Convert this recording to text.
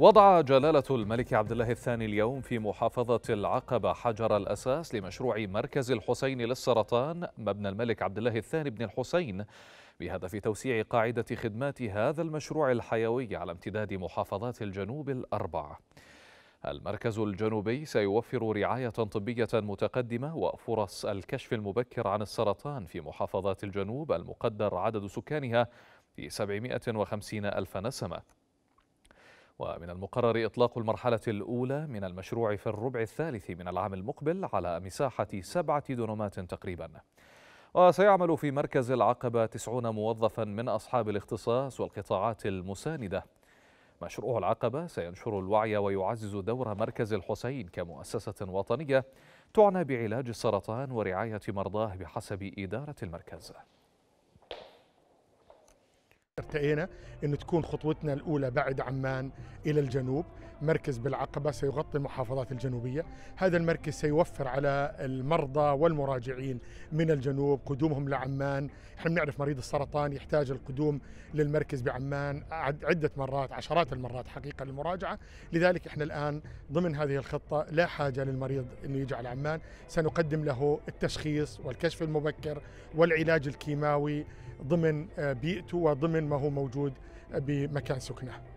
وضع جلالة الملك عبد الله الثاني اليوم في محافظة العقبة حجر الأساس لمشروع مركز الحسين للسرطان مبنى الملك عبد الله الثاني بن الحسين بهدف توسيع قاعدة خدمات هذا المشروع الحيوي على امتداد محافظات الجنوب الأربع. المركز الجنوبي سيوفر رعاية طبية متقدمة وفرص الكشف المبكر عن السرطان في محافظات الجنوب المقدر عدد سكانها في 750 ألف نسمة ومن المقرر إطلاق المرحلة الأولى من المشروع في الربع الثالث من العام المقبل على مساحة سبعة دونمات تقريبا وسيعمل في مركز العقبة تسعون موظفا من أصحاب الاختصاص والقطاعات المساندة مشروع العقبة سينشر الوعي ويعزز دور مركز الحسين كمؤسسة وطنية تعنى بعلاج السرطان ورعاية مرضاه بحسب إدارة المركز ارتئينا أن تكون خطوتنا الأولى بعد عمان إلى الجنوب مركز بالعقبة سيغطي المحافظات الجنوبية هذا المركز سيوفر على المرضى والمراجعين من الجنوب قدومهم لعمان احنا بنعرف مريض السرطان يحتاج القدوم للمركز بعمان عدة مرات عشرات المرات حقيقة للمراجعة لذلك احنا الآن ضمن هذه الخطة لا حاجة للمريض أنه يجي على عمان سنقدم له التشخيص والكشف المبكر والعلاج الكيماوي ضمن آه، بيئته وضمن ما هو موجود بمكان سكنه